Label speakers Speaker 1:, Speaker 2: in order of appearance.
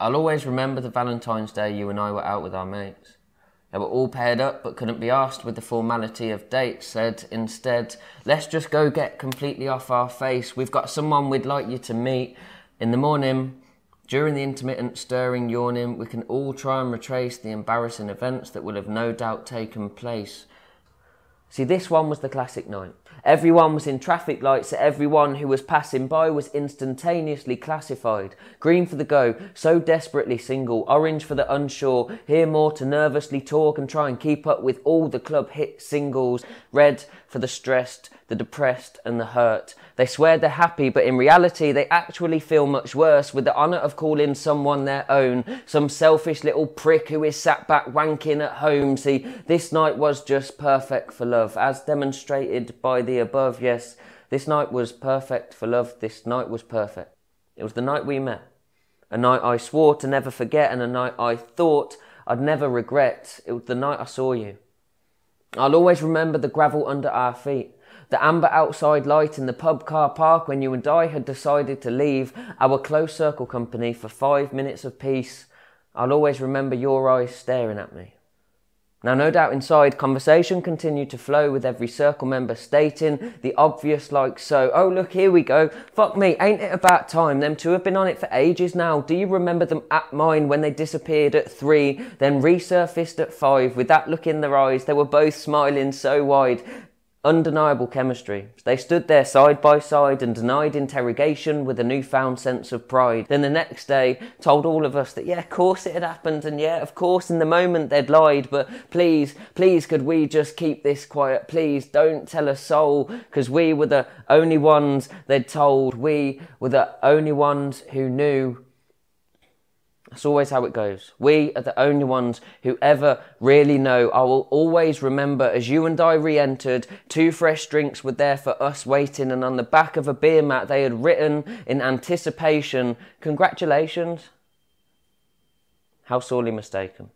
Speaker 1: I'll always remember the Valentine's Day you and I were out with our mates. They were all paired up but couldn't be asked with the formality of dates, said instead, let's just go get completely off our face. We've got someone we'd like you to meet. In the morning, during the intermittent stirring, yawning, we can all try and retrace the embarrassing events that will have no doubt taken place. See, this one was the classic night. Everyone was in traffic lights, everyone who was passing by was instantaneously classified. Green for the go, so desperately single, orange for the unsure, here more to nervously talk and try and keep up with all the club hit singles, red for the stressed, the depressed, and the hurt. They swear they're happy, but in reality, they actually feel much worse with the honour of calling someone their own, some selfish little prick who is sat back wanking at home. See, this night was just perfect for love. As demonstrated by the above, yes, this night was perfect for love. This night was perfect. It was the night we met. A night I swore to never forget, and a night I thought I'd never regret. It was the night I saw you. I'll always remember the gravel under our feet, the amber outside light in the pub car park when you and I had decided to leave our close circle company for five minutes of peace. I'll always remember your eyes staring at me. Now, no doubt inside, conversation continued to flow with every circle member stating the obvious, like so. Oh, look, here we go. Fuck me, ain't it about time? Them two have been on it for ages now. Do you remember them at mine when they disappeared at three, then resurfaced at five? With that look in their eyes, they were both smiling so wide. Undeniable chemistry. They stood there side by side and denied interrogation with a newfound sense of pride. Then the next day told all of us that, yeah, of course it had happened, and yeah, of course in the moment they'd lied, but please, please could we just keep this quiet? Please don't tell a soul, because we were the only ones they'd told. We were the only ones who knew that's always how it goes. We are the only ones who ever really know. I will always remember as you and I re entered, two fresh drinks were there for us waiting, and on the back of a beer mat they had written in anticipation, Congratulations. How sorely mistaken.